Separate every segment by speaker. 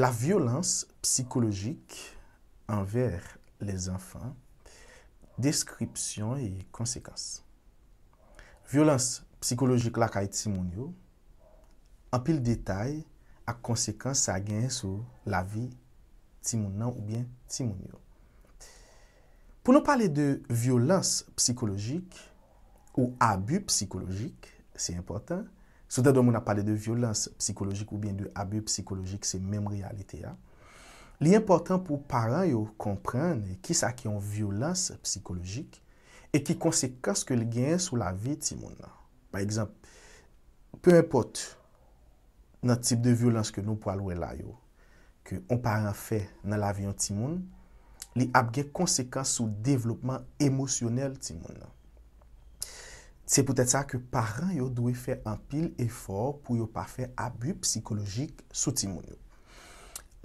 Speaker 1: la vyolans psikolojik anver les anfan, deskripsyon e konsekans. Vyolans psikolojik lakay ti moun yo, anpil detay ak konsekans sa gen sou la vi ti moun nan ou bien ti moun yo. Pou nou pale de vyolans psikolojik ou abu psikolojik, se important, Souten do moun apade de violans psikolojik ou bien de abe psikolojik, se mem realite ya. Li important pou paran yo komprende ki sa ki yon violans psikolojik e ki konsekans ke li gen sou la vi ti moun nan. Par exemple, pou import nan tip de violans ke nou pou alwe la yo ki on paran fe nan la vi yon ti moun, li ap gen konsekans sou devlopman emosyonel ti moun nan. Se pou tèt sa ke paran yo dwe fè an pil efor pou yo pa fè abu psikolojik soti moun yo.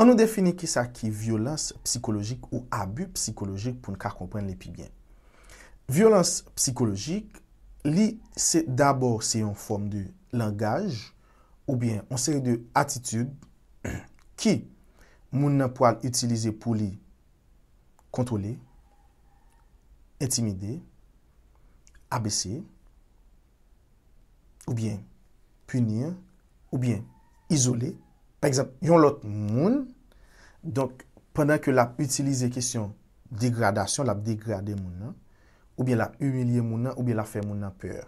Speaker 1: An nou defini ki sa ki violans psikolojik ou abu psikolojik pou nou ka kompren li pi bien. Violans psikolojik li se dabor se yon form de langaj ou bien yon seri de atitude ki moun nan poal itilize pou li kontole, intimide, abeseye. ou bien punir, ou bien izole. Par exemple, yon lot moun, donk, pandan ke lap utilize kesyon degradasyon, lap degradé moun nan, ou bien lap humilié moun nan, ou bien lap fè moun nan pèr.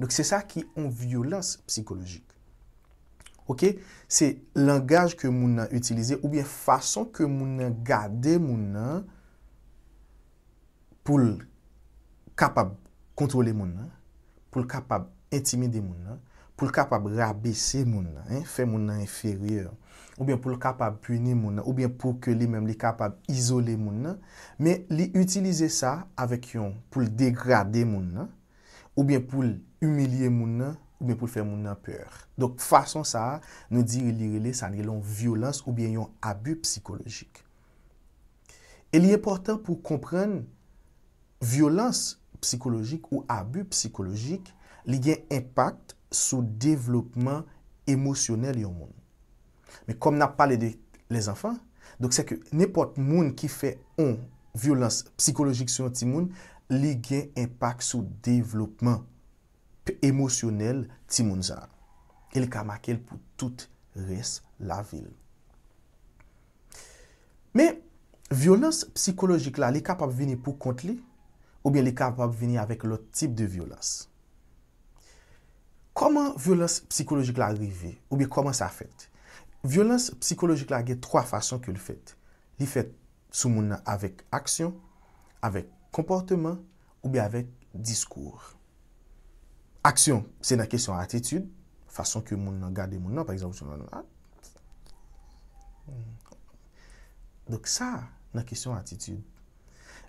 Speaker 1: Donk, se sa ki an violans psikolojik. Ok? Se langaj ke moun nan utilize, ou bien fason ke moun nan gade moun nan, pou l kapab kontrole moun nan, pou l kapab intimide moun nan, pou l kapab rabese moun nan, fe moun nan inferye, ou bien pou l kapab puni moun nan, ou bien pou ke li men li kapab izole moun nan, men li utilize sa avèk yon pou l degradé moun nan, ou bien pou l umilie moun nan, ou bien pou l fe moun nan pèr. Donk fason sa, nou dirilirile sa nilon violans ou bien yon abu psikolojik. El yè portan pou kompren violans psikolojik ou abu psikolojik, li gen impak sou devlopman emosyonel yon moun. Me kom nan pale de les anfan, donk se ke nepot moun ki fe on violans psikologik sou yon ti moun, li gen impak sou devlopman pe emosyonel ti moun zan. E li ka makel pou tout res la vil. Me violans psikologik la li kapap vini pou kont li ou bien li kapap vini avek lot tip de violans. Koman vyolans psikolojik la agrive? Ou bi koman sa afet? Vyolans psikolojik la agre 3 fason ke li fet. Li fet sou moun nan avek aksyon, avek komporteman, ou bi avek diskour. Aksyon, se nan kesyon atitude, fason ke moun nan gade moun nan, pa ekzampou sou moun nan at. Ah. Hmm. Dok sa, nan kesyon atitude.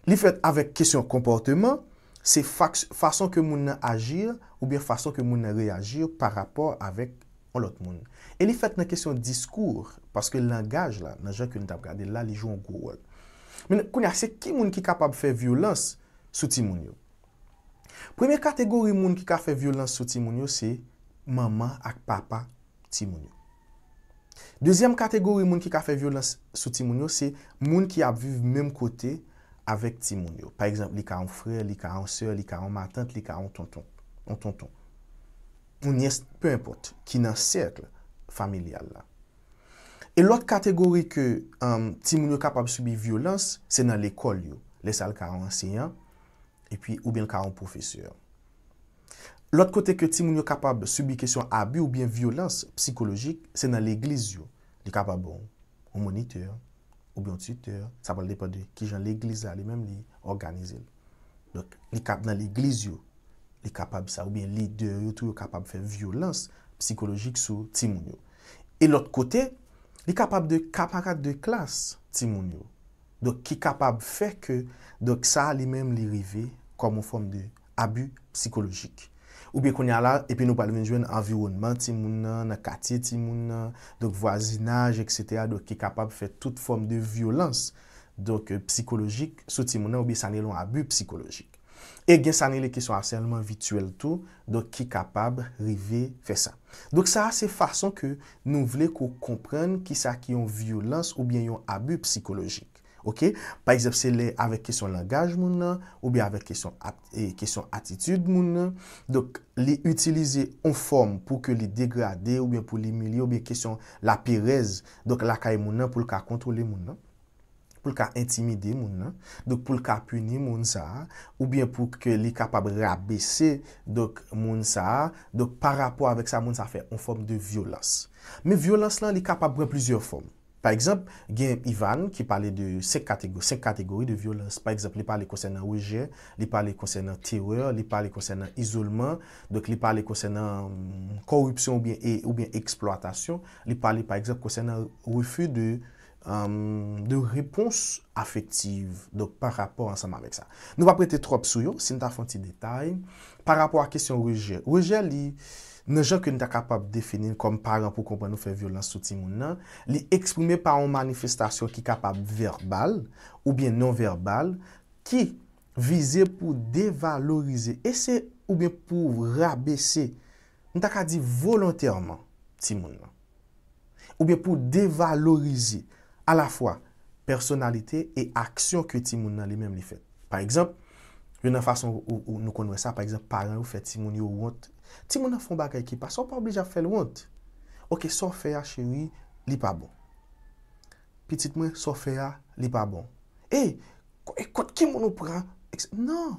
Speaker 1: Li fet avek kesyon komporteman, se fason ke moun nan agir ou bien fason ke moun nan reagir pa rapor avèk an lot moun. E li fèt nan kesyon diskour, paske langaj la, nan jèk yon tap gade, la li joun gwo wè. Men koun ya, se ki moun ki kapab fè violans sou ti moun yo? Premye kategori moun ki kap fè violans sou ti moun yo se maman ak papa ti moun yo. Dezyem kategori moun ki kap fè violans sou ti moun yo se moun ki ap viv mèm kote moun. avèk ti moun yo. Par exemple, li ka an frè, li ka an sè, li ka an matante, li ka an tonton. Ou nièst, peu importe, ki nan sèkle familial la. E lòt kategori ke um, ti moun yo kapab subi violans, se nan l'ekol yo, lè sal ka an ansenyan, e pi ou bien ka an profesyon. Lòt kote ke ti moun yo kapab subi kesyon abu ou bien violans psikologik, se nan l'eglis yo, li kapab ou bon, moniteur. Ou bè yon Twitter, sa pal depan de ki jan l'Eglise la, li mèm li organize l. Donk, li kap nan l'Eglise yo, li kapab sa ou bè l'Ide, yo tou yo kapab fè violans psikologik sou timoun yo. E l'ot kote, li kapab de kapakat de klas timoun yo. Donk, ki kapab fè ke, donk, sa li mèm li rive komo fòm de abu psikologik yo. Ou bi konya la epi nou pal menjwen anvironman ti moun nan, nan katye ti moun nan, dok vwazinaj, etc. Dok ki kapab fè tout form de violans, dok psikolojik, sou ti moun nan ou bi sanelon abu psikolojik. E gen sanelè ki sou aselman vituel tou, dok ki kapab rive fè sa. Dok sa a se fason ke nou vle ko kompren ki sa ki yon violans ou bi yon abu psikolojik. Ok, pa yseb se le avek kesyon langaj moun nan, oubyen avek kesyon atitude moun nan. Dok li utilize yon form pou ke li degrader, oubyen pou li mili, oubyen kesyon la pirez. Dok lakay moun nan pou lka kontrole moun nan, pou lka intimide moun nan. Dok pou lka puni moun sa, oubyen pou ke li kapab reabese moun sa. Dok pa rapor avek sa moun sa fe yon form de violans. Me violans lan li kapab brem plizyo form. Par ekzop, gen Ivan ki pale de sek kategori de violans. Par ekzop, li pale konsen an weje, li pale konsen an teror, li pale konsen an isolman. Dok li pale konsen an korupsyon ou bien eksploatasyon. Li pale, par ekzop, konsen an refu de repons afektiv. Dok par rapor ansanman vek sa. Nou pa prete trop sou yo, sin ta fon ti detay. Par rapor a kesyon weje, weje li... nan jan ke nou ta kapab definin kom paran pou kompwè nou fè violans sou ti moun nan, li eksprime pa an manifestasyon ki kapab verbal ou bien non verbal, ki vize pou devalorize, e se ou bien pou rabese, nou ta ka di volantèrman ti moun nan, ou bien pou devalorize a la fwa personalite e aksyon ki ti moun nan li menm li fè. Par eksemp, yon nan fason ou nou konwè sa, par eksemp paran ou fè ti moun yo wot, Ti moun an fon ba gwa ekipa Son pa oblija fe l wot Ok, son fe a chewi li pa bon Pitit mwen, son fe a li pa bon E, ekot ki moun an pran Non,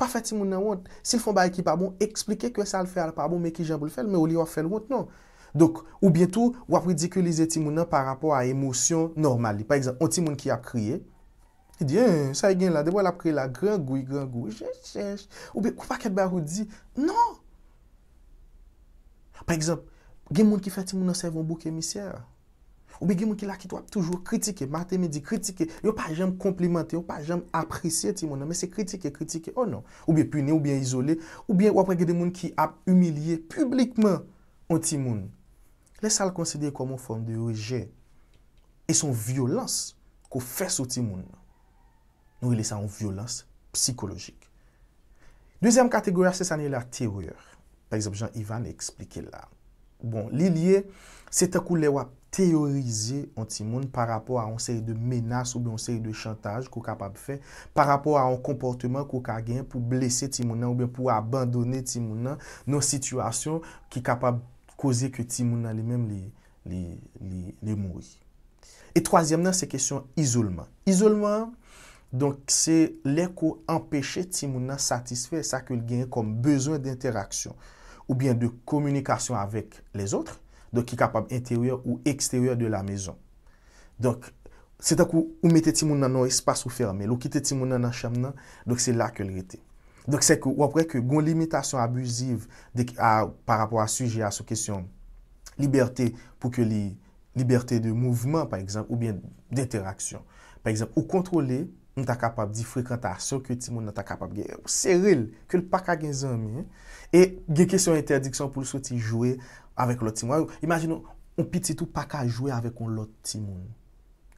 Speaker 1: pa fe ti moun an wot Si l fon ba ekipa bon Eksplike kwen sa l fe a l pa bon Mwen ki jen pou l fel Mwen ou li wap fe l wot, non Ou bientou wap ridikulize ti moun an Par rapport a emosyon normal Par exemple, an ti moun ki a kriye Diye, sa e gen la Debo la kriye la Gran gwi, gran gwi Ou be, ou pa ket ba wou di Non Pèkzop, gen moun ki fè ti moun ansev an bou ke misyè, ou be gen moun ki lakit wap toujou kritike, matè me di kritike, yo pa jèm komplimante, yo pa jèm apresye ti moun an, mè se kritike, kritike, ou oh non, ou be pune, ou be izole, ou be wapre gen moun ki ap umilye publikman an ti moun. Lè sal konsidye kwa moun form de rejè, e son violans kou fè sou ti moun, nou e lè sa an violans psikologik. Dezyem kategoriya se sanye la teroyer. Par exemple, Jean-Ivan explike la. Bon, li liye, se te kou le wap teorize an ti moun par rapport a onseye de menas ou bi onseye de chantaj kou kapab fe, par rapport a an komporteman kou ka gen pou blese ti moun an ou bi pou abandonne ti moun an non situasyon ki kapab koze ke ti moun an li men li moui. E troasyem nan, se kesyon isouman. Isoleman, donk se le kou empeshe ti moun an satisfe sa ke li gen kom bezon d'interaksyon. ou byen de komunikasyon avek les otre, do ki kapab interior ou eksteryor de la mezon. Donk, se takou ou mette ti moun nan nou espasyon ferme, lou ki te ti moun nan nan cham nan, donk se la ke li rete. Donk se wapre ke goun limitasyon abuziv par apwa suje a sou kesyon liberté, pou ke li liberté de mouvment, ou byen d'interaksyon. Par exemple, ou kontrole, Mwen ta kapab di frekwanta aso ke ti moun nan ta kapab ge ou seril ke l paka gen zan mi. E gen kesyon interdiksyon pou sou ti jowe avèk l ot ti moun. Imaginou, ou piti tou paka jowe avèk ou l ot ti moun.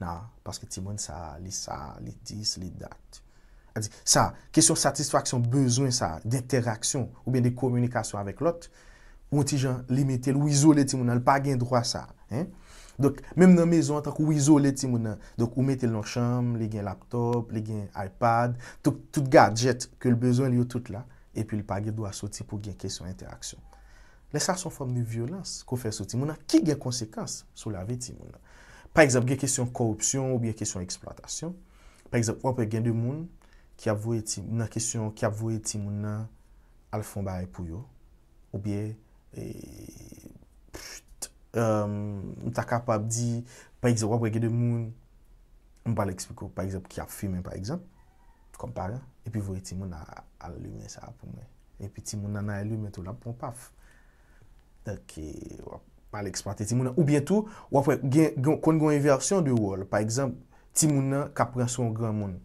Speaker 1: Nan, paske ti moun sa li sa, li dis, li dat. Adi, sa, kesyon satisfaksyon, bezwen sa, d'interaksyon ou ben de komunikasyon avèk l ot, ou ti jan limitel ou izole ti moun nan l paka gen drwa sa. En? Dok, menm nan mezon an tak ou izole ti moun nan. Dok, ou mette lonsham, li gen laptop, li gen iPad, tout gadget ke lbezoun li yo tout la, epi lpa gen do a soti pou gen kesyon interaksyon. Lesa son form di violans ko fè soti moun nan, ki gen konsekans sou la ve ti moun nan? Par exemple, gen kesyon korupsyon ou gen kesyon eksploatasyon. Par exemple, wap e gen de moun nan kesyon ki avouye ti moun nan alfombare pou yo, ou biye... Ehm, mta kapap di, pa eksep, wapwe gede moun, mpa l'ekspliko, pa eksep, ki ap fime, pa eksep, kompare, epi vwe ti moun al lume sa ap pou mwen. Epi ti moun nan al lume tou la pou mpaf. Dekke, wap, pal eksparte ti moun an. Ou bietou, wapwe, kon gwen versyon di wol, pa eksep, ti moun an kapren son gran moun.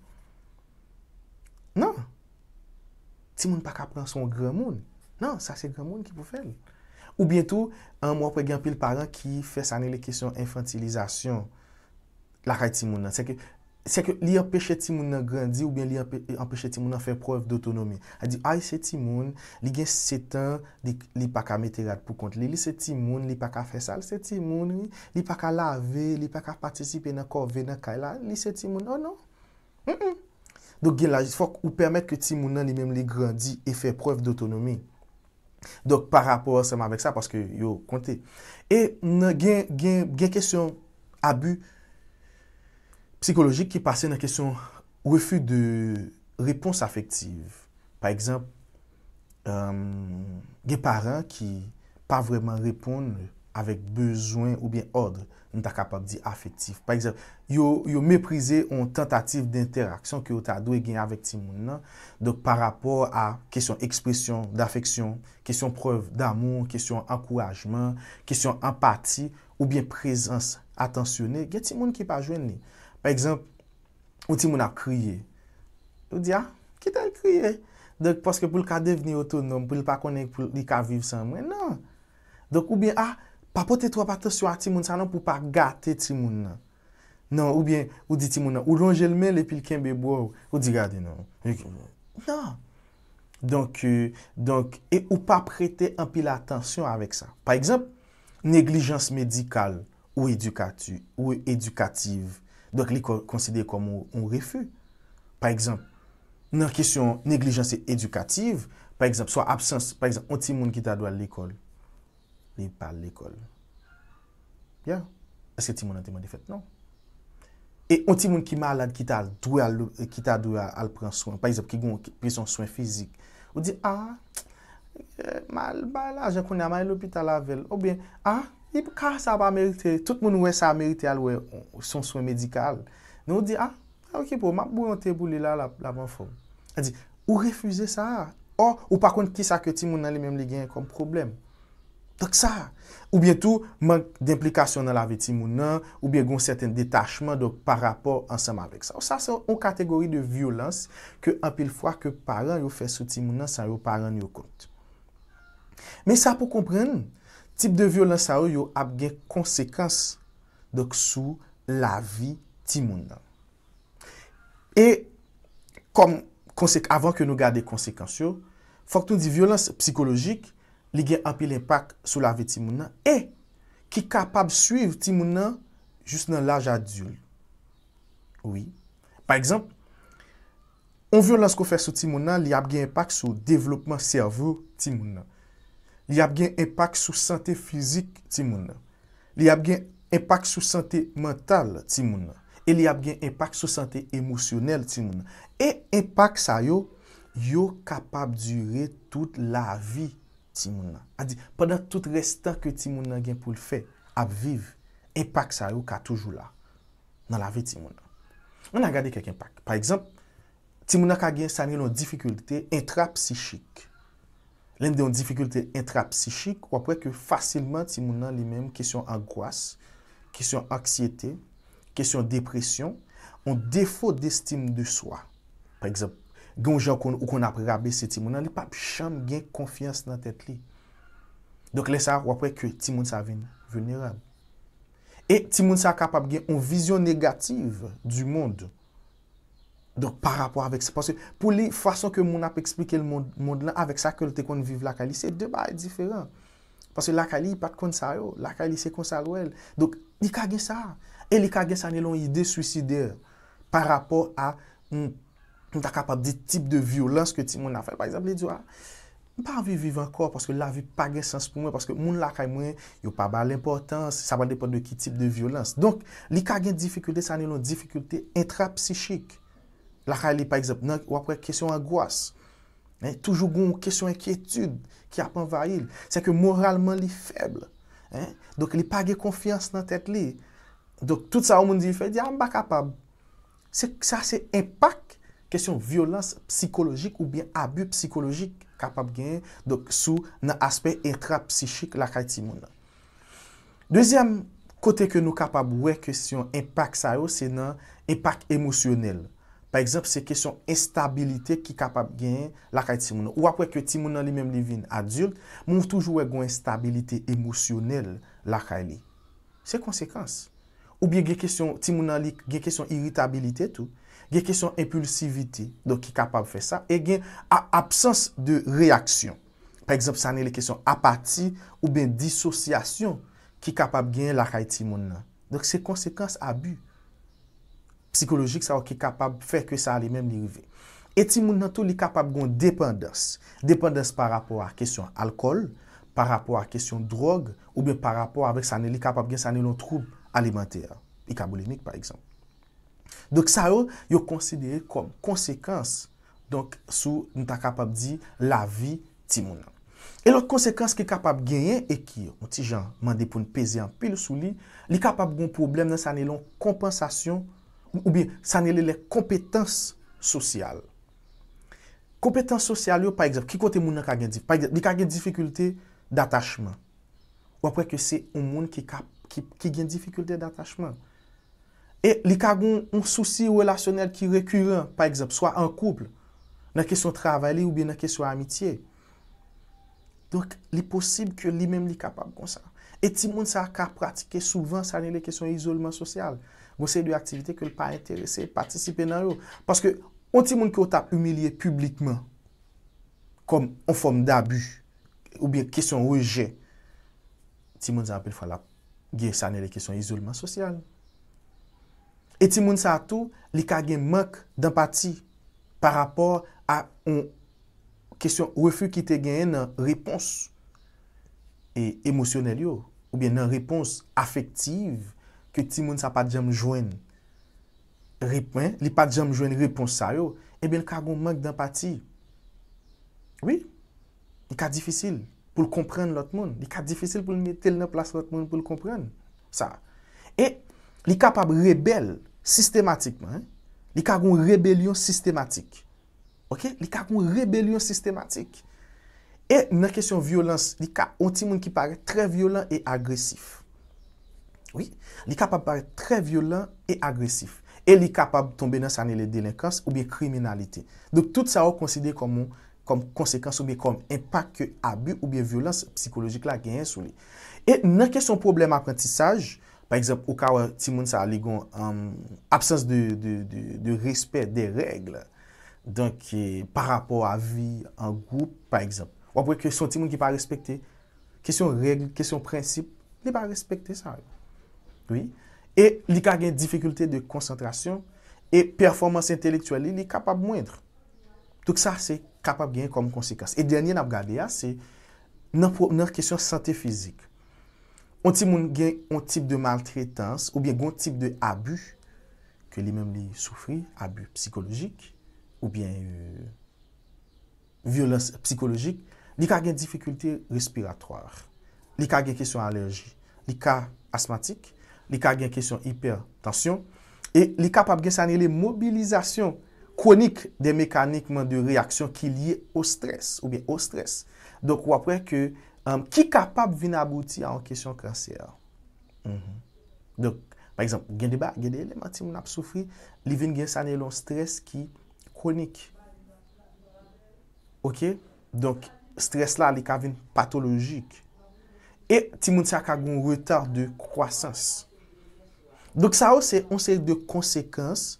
Speaker 1: Nan! Ti moun pa kapren son gran moun. Nan, sa se gran moun ki pou fèl. Ou bientou, an mwa pregen pil paran ki fes ane le kesyon infantilizasyon lakay ti moun nan. Se ke li empeshe ti moun nan grandi ou bien li empeshe ti moun nan fe proyev d'otonomi. A di, ay se ti moun, li gen setan li paka meteyat pou kont li. Li se ti moun, li paka fesal se ti moun, li paka lave, li paka patisipe nan korve nan kaila. Li se ti moun, anon. Non. Don gen la, fok ou permet ke ti moun nan li menm li grandi e fe proyev d'otonomi. Dok, pa rapor seman vek sa, paske yo konti. E, gen kesyon abu psikolojik ki pase nan kesyon ou efu de repons afektiv. Pa ekzamp, euh, gen paran ki pa vreman repon, avèk bezwen ou bien odre, nou ta kapab di afektif. Par exemple, yo meprize yon tentatif d'interaksyon ki yo ta dwe genye avèk ti moun nan, dok par rapport a kesyon ekspresyon d'afeksyon, kesyon preuve d'amoun, kesyon ankourajman, kesyon empati, ou bien prezans atensyonè, gen ti moun ki pa jwenè. Par exemple, ou ti moun a kriye, ou di a, ah, ki ta kriye? Dok, paske pou l ka devni otonom, pou l pa konen pou l ka viv san mwen, nan. Dok ou bien a, ah, pa pote to apate sou a ti moun sa nan pou pa gate ti moun nan. Nan ou bien ou di ti moun nan. Ou lon jelmen le pil ken bebo ou di gate nan. Ou di gade nan. Nan. Donk, euh, donk, e ou pa prete anpi la atensyon avek sa. Pa ekzamp, neglijans medikal ou edukatu, ou edukativ. Donk li konside komon ou refu. Pa ekzamp, nan kisyon neglijans edukativ, pa ekzamp, swa absens, pa ekzamp, ou ti moun ki ta dwa l'ekol. li pa l'ekol. Ya, eske ti moun an te moun defet? Non. E ou ti moun ki malad ki ta dwe al pran soin, pa yisop ki goun prison soin fizik, ou di, ah, eh, ah, a, mal bala, jen kon ya may lopita la vel, ou bien, a, ah, ip ka sa ba merite, tout moun wè sa merite al wè son soin medikal, nou di, a, a ou ki pou, ma bou yon te bou li la la van fom. A di, ou refuze sa a? Ou pa kon ki sa ke ti moun an li menm li gen kom probleme? Dok sa, oubyen tou mank d'implikasyon nan la vi ti moun nan, oubyen goun sèten detachman, dok par rapport ansam avèk sa. Ou sa, sa yon kategori de violans ke apil fwa ke paran yo fè sou ti moun nan, sa yo paran yo kont. Men sa pou kompren, tip de violans sa yo yo ap gen konsekans dok sou la vi ti moun nan. E, avon ke nou gade konsekans yo, fòk tou di violans psikologik, li gen api l'impak sou lavi ti moun nan, e ki kapab suiv ti moun nan jist nan laj adyol. Oui. Par exemple, on vyo lans kon fè sou ti moun nan, li ap gen impak sou devlopman servou ti moun nan. Li ap gen impak sou sante fizik ti moun nan. Li ap gen impak sou sante mental ti moun nan. E li ap gen impak sou sante emosyonel ti moun nan. E impak sa yo, yo kapab dure tout lavi ti moun nan. Adi, padan tout restan ke ti moun nan gen pou l fè, ap viv, impak sa yo ka toujou la nan la ve ti moun nan. Nan a gade kek impak. Par exemple, ti moun nan ka gen sa gen loun difficulte intrapsichik. Len de yon difficulte intrapsichik wapwe ke fasilman ti moun nan li menm kesyon angoas, kesyon aksyete, kesyon depresyon, ou defo destime de swa. Par exemple, gen ou jan ou kon ap rabe se ti moun an, li pap chanm gen konfiyans nan tet li. Donk le sa wapwe ke ti moun sa ven venerab. E ti moun sa kapap gen an vizyon negatif du moun. Donk par rapor avèk se. Pon se pou li fwason ke moun ap eksplike l moun lan avèk sa ke l te kon viv lakali, se deba e diferan. Pon se lakali pat kon sa yo, lakali se kon sa lwel. Donk li ka gen sa. E li ka gen sa ne lon ide suicide par rapor a moun hmm, ta kapab di tip de violans ke ti moun na fèl. Par exemple, lè diwa, ah, mpaviviv an kor paske lavi pa gen sens pou mwen paske moun lakay mwen yo pa ba l'importans, sa ba depon de ki tip de violans. Donk, li ka gen difikultè, sa ni lon difikultè intrapsichik. Lakay li par exemple, nan wapre kesyon angoas, toujou goun kesyon enkyetud ki apan vayil, se ke moralman li feble. Donk, li pa gen konfians nan tèt li. Donk, tout sa ou moun di fèl, di ah, a mba kapab. Se a se impak, Kestyon vyolans psikolojik ou bien abu psikolojik kapap gen sou nan aspey entra psichik lakay timounan. Dezyam kote ke nou kapap wey kestyon impak sa yo, se nan impak emosyonel. Par eksemp se kestyon instabilite ki kapap gen lakay timounan. Ou apwe ke timounan li menm li vin adult, moun toujou wey gwen instabilite emosyonel lakay li. Se konsekans. Ou bien gen kestyon timounan li gen kestyon irritabilite tou. gen kesyon impulsivite, don ki kapab fe sa, e gen a absans de reaksyon. Par exemple, sanen li kesyon apati, ou ben disosyasyon, ki kapab gen lakay timoun nan. Donk se konsekans abu. Psikologik sa wak ki kapab fe ke sa alimem li rive. Eti moun nan tou li kapab gon dependans. Depandans par rapor a kesyon alkol, par rapor a kesyon drog, ou ben par rapor a vek sanen li kapab gen sanen lon troub alimenter. Ika bolemik par exemple. Dok sa yo yo konsidere kom konsekans Donk sou nou ta kapab di la vi ti mounan E lò konsekans ki kapab genyen ekir Moun ti jan mande pou n peze an pil sou li Li kapab goun problem nan sanelon kompensasyon Ou bi sanelon lè kompetans sosyal Kompetans sosyal yo pa egzap Ki kote mounan ka gen di Li ka gen difikulte datachman Ou apre ke se un moun ki gen difikulte datachman E li ka goun souci relasyonel ki rekuren, pa ekzap, swa an kouple, nan kesyon travay li ou bi nan kesyon amitye. Donk, li posib ke li men li kapab kon sa. E ti moun sa ka pratike souvan sa ne le kesyon isolman sosyal. Bonsè di aktivite ke l pa enterese, patisipe nan yo. Paske, an ti moun ki wot ap umilye publikman, konm an fom dabu, ou bi kesyon reje, ti moun zan apil fwa la, ge san ne le kesyon isolman sosyal. Et ti moun sa tou, li ka gen mank d'empati par rapor a on refu ki te gen yon repons e emosyonel yo, ou bien nan repons afektiv, ke ti moun sa pa djem jwen repons sa yo, e ben ka gon mank d'empati. Oui, li ka difisil pou l'komprende lot moun, li ka difisil pou l'metel nan plas lot moun pou l'komprende. E li kapab rebel sistematikman, li kapab yon rebelyon sistematik. Ok? Li kapab yon rebelyon sistematik. E nan kesyon violans, li kapab yon timoun ki pare tre violan e agresif. Li kapab pare tre violan e agresif. E li kapab tombe nan sanye le delikans ou bien kriminalite. Dok tout sa ou konside kom konsekans ou bien kom impak ke abu ou bien violans psikologik la genye sou li. E nan kesyon problem akrentisaj, Par exemple, ou ka wè timoun sa li gwen um, absence de respect de règle eh, par rapport a vi an goup, par exemple. Ou apwè ke son timoun ki pa respekte, kesyon règle, kesyon prinsip, li pa respekte sa. E li ka gen difficultè de konsentrasyon, e performans intelektwè li li kapap mwèndre. Tout sa se kapap gen kom konsekans. E dènyen ap gade ya se nan kesyon sante fizik. ou ti moun gen yon tip de maltretans, ou bien yon tip de abu, ke li men li soufri, abu psikolojik, ou bien euh, violans psikolojik, li ka gen difikulte respiratoar, li ka gen kesyon alerji, li ka asmatik, li ka gen kesyon hipertansyon, e li kapap gen sanye li mobilizasyon konik de mekanikman de reaksyon ki liye ou stres, ou bien ou stres. Donk wapre ke Um, ki kapap vin abouti an kesyon kranseya. Mhm. Donk, par exemple, gen deba, gen deleman ti moun ap soufri, li vin gen sanelon stres ki kronik. Ok? Donk, stres la li ka vin patologik. E, ti moun sa ka goun retard de kwasans. Donk, sa ou se, on se de konsekans,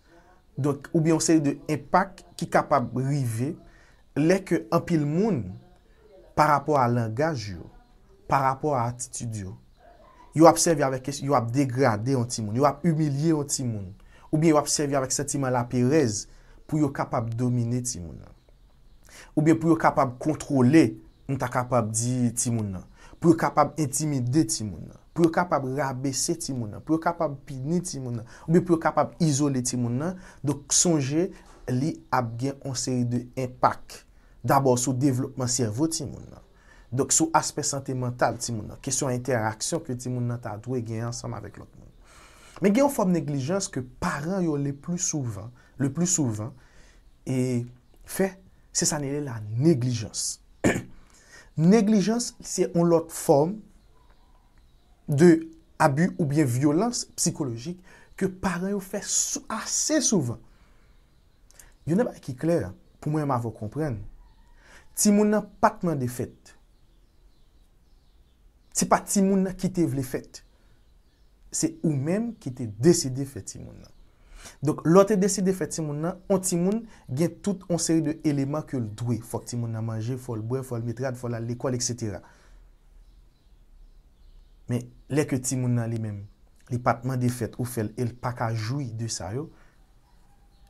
Speaker 1: donk, ou bi on se de impak, ki kapap rive, leke an pil moun, pa rapor a langaj yo, pa rapor a atitude yo, yo ap servi avek es, yo ap degradè an ti moun, yo ap umilyè an ti moun, ou bien yo ap servi avek sentima la perez, pou yo kapab domine ti moun an, ou bien pou yo kapab kontrole, mta kapab di ti moun an, pou yo kapab intimide ti moun an, pou yo kapab rabe se ti moun an, pou yo kapab pini ti moun an, ou bien pou yo kapab izole ti moun an, dok sonje li ap gen an seri de impak, Dabo sou devlopman servo ti moun nan. Dok sou aspe santé mental ti moun nan. Kesyon interaksyon ki ti moun nan ta adwe gen ansam avèk lòt moun. Men gen yon fòm neglijans ke paran yon le plou souvan. Le plou souvan. E fè, se sa nè lè la neglijans. Neglijans se yon lòt fòm de abu ou bien violans psikologik ke paran yon fè asè souvan. Yon ne bè ki kler pou mwen mè avò komprenn. Ti moun nan patman de fèt. Ti pa ti moun nan ki te vle fèt. Se ou menm ki te deside fèt ti moun nan. Donk, lò te deside fèt ti moun nan, an ti moun gen tout an seri de eleman ke l'dwe. Fòk ti moun nan manje, fòk l'bouè, fòk l'mitrad, fòk l'allekwal, etc. Men, lè ke ti moun nan li menm, li patman de fèt ou fèl el pakajoui de sa yo,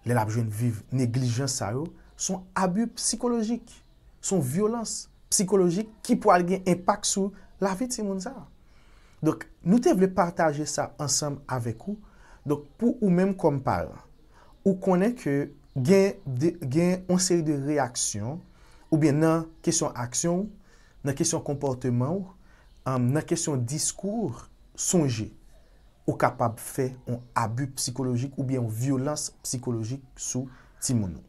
Speaker 1: lè lapjoun vive neglijan sa yo, son abu psikologik. son vyolans psikologik ki pou al gen impak sou la vi Timon Zara. Donk nou te vle partaje sa ansam avek ou, donk pou ou menm kompal, ou konen ke gen an seri de reaksyon ou bien nan kesyon aksyon, nan kesyon komporteman ou, nan euh, kesyon diskour sonje ou kapab fe an abu psikologik ou bien an vyolans psikologik sou Timon Zara.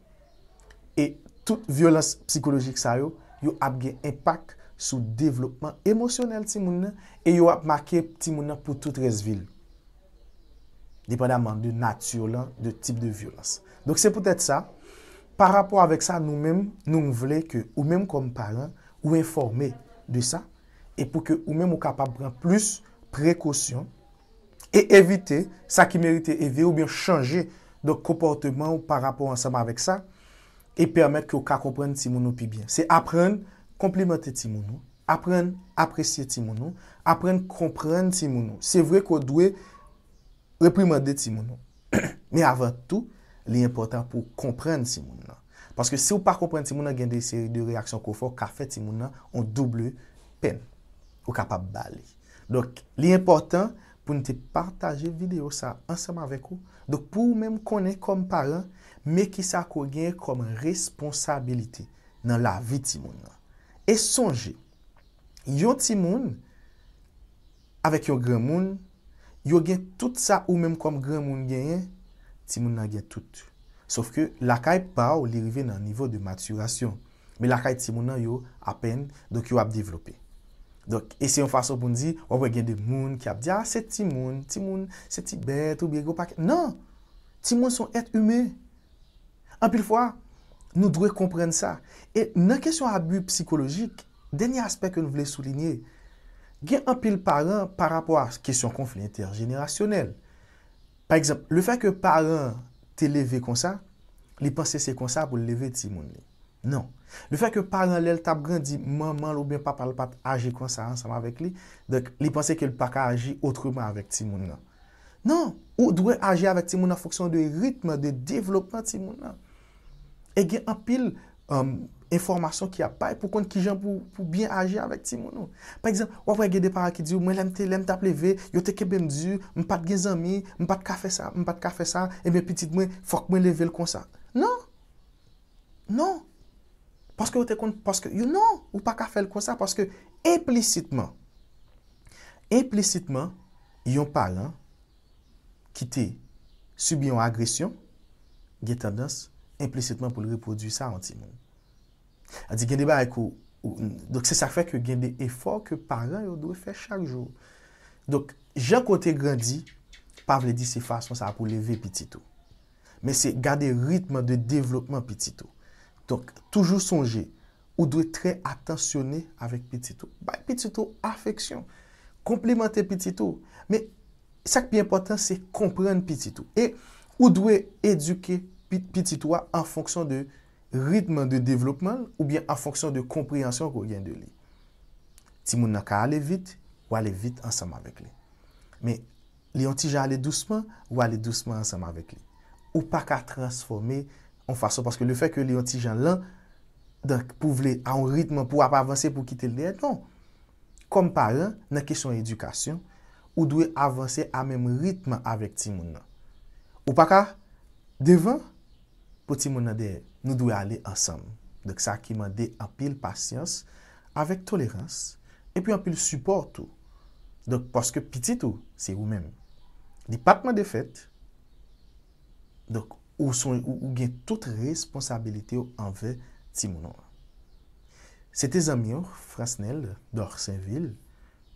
Speaker 1: sou vyolans psikolojik sa yo, yo ap gen impak sou devlopman emosyonel ti moun nan e yo ap make ti moun nan pou tout res vil. Dependaman de natyon lan, de tip de vyolans. Donk se pou tèt sa, par rapor avek sa nou men, nou mw vle ke ou men kom paran ou informe de sa e pou ke ou men mw kapap bran plus prekosyon e evite sa ki merite evi ou bien chanje de komporteman ou par rapor ansama avek sa E permet ki ou ka kompren ti moun nou pi byen. Se apren komplementer ti moun nou. Apren apresye ti moun nou. Apren kompren ti moun nou. Se vre kou dwe reprimande ti moun nou. Me avan tou, li important pou kompren ti moun nou. Paske se ou pa kompren ti moun nou gen de seri de reaksyon kou fok, ka fè ti moun nou, ou double pen. Ou kapab bale. Donk, li important, pou nou te partaje videyo sa ansam avek ou, dok pou ou menm konen kom paran, me ki sa ko genye kom responsabilite nan la vi ti moun nan. E sonje, yon ti moun, avek yon gren moun, yon gen tout sa ou menm kom gren moun genye, ti moun nan gen tout. Sof ke lakay pa ou li rive nan nivou de maturasyon, me lakay ti moun nan yon apen, dok yon ap devlope. Donk, ese yon fason pou nou di, wap wè gen de moun ki ap di, a, ah, se ti moun, ti moun, se ti bet, ou biye go pak. Nan, ti moun son et ume. Anpil fwa, nou drouy kompren sa. E nan kesyon a bu psikologik, denye aspek ke nou vle soulinye, gen anpil paran parapwa kesyon konflik interjenerasyonel. Par exemple, le fè ke paran te leve kon sa, li panse se kon sa pou leve ti moun li. Non. Le fèk yo pale nan lèl tab gen di, man man lò ben pa pale pat age konsa ansama vek li, dek li panse ke l pa ka age otrouman avèk ti moun nan. Non. Ou dwe age avèk ti moun nan foksyon de ritme de devlopman ti moun nan. E gen apil euh, informasyon ki apay pou kon ki jen pou bien age avèk ti moun nan. Par exemple, wap wè gen de para ki di, mwen lèm te lèm tap leve, yo te ke bem di, mwen pat gen zami, mwen pat kafe sa, mwen pat kafe sa, e mwen petit mwen fok mwen leve l konsa. Non. Non. Paske yo te kon, paske yo nan, ou pa ka fel kon sa, paske implicitman, implicitman, yon palan, ki te subyon agresyon, gen tendans, implicitman pou le reproduy sa an ti moun. Adi gen de ba ek ou, donc se sa fek gen de efor ke palan yo doye fe chak joun. Donc, jen kon te grandi, pa vle di se fason sa pou leve pitito. Men se gade ritman de devlopman pitito. Donk, toujou sonje, ou dwe tre atensyonne avèk pititou. Bay, pititou, afeksyon, komplementè pititou. Me, sak pi importan se kompren pititou. E, ou dwe eduke pititouwa an fonksyon de ritman de devlopman ou bien an fonksyon de kompryansyon kou gen de li. Ti moun nan ka ale vit, wale vit ansam avèk li. Me, li an ti ja ale dousman, wale dousman ansam avèk li. Ou pa ka transformè pititou. On fason paske le fè ke li yon ti jan lan, pou vle non. an ritman pou ap avanse pou kite l deyè, non. Kom paran, nan kesyon edukasyon, ou dwe avanse an men ritman avèk ti moun nan. Ou paka, devan, pou ti moun nan deyè, nou dwe ale ansam. Dok sa ki man deyè an pil pasyans, avèk tolerans, epi an pil suportou. Dok paske pititou, se ou men. Di patman de fèt, dok, Ou gen tout responsabilite ou anve ti mounon an. Sete zamyon frasnel dorsen vil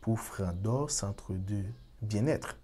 Speaker 1: pou fran dors antre de byen etre.